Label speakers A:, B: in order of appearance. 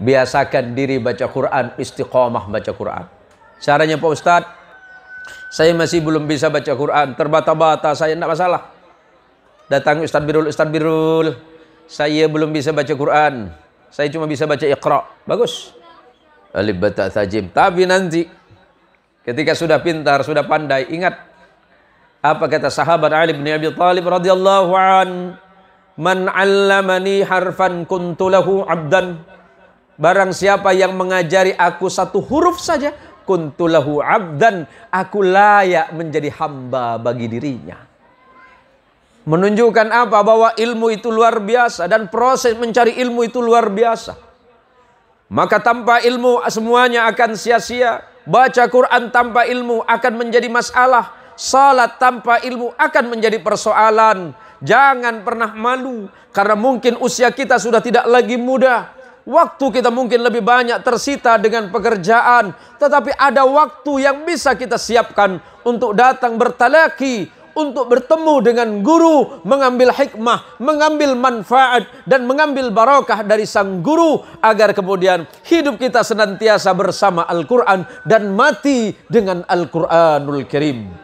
A: biasakan diri baca Quran, istiqomah baca Quran. Caranya Pak Ustadz, saya masih belum bisa baca Quran, terbata-bata, saya tidak masalah. Datang Ustadz Birul, Ustadz Birul, saya belum bisa baca Quran, saya cuma bisa baca Iqra. Bagus. Alif bata tajim. Tapi nanti, ketika sudah pintar, sudah pandai, ingat, apa kata sahabat Ali bin Abi Thalib radhiyallahu an, Man 'allamani harfan kuntu lahu 'abdan Barang siapa yang mengajari aku satu huruf saja, kuntulahu abdan, aku layak menjadi hamba bagi dirinya. Menunjukkan apa? Bahwa ilmu itu luar biasa dan proses mencari ilmu itu luar biasa. Maka tanpa ilmu semuanya akan sia-sia. Baca Quran tanpa ilmu akan menjadi masalah. Salat tanpa ilmu akan menjadi persoalan. Jangan pernah malu karena mungkin usia kita sudah tidak lagi muda Waktu kita mungkin lebih banyak tersita dengan pekerjaan, tetapi ada waktu yang bisa kita siapkan untuk datang bertalaki, untuk bertemu dengan guru, mengambil hikmah, mengambil manfaat, dan mengambil barokah dari sang guru, agar kemudian hidup kita senantiasa bersama Al-Quran dan mati dengan Al-Quranul Kirim.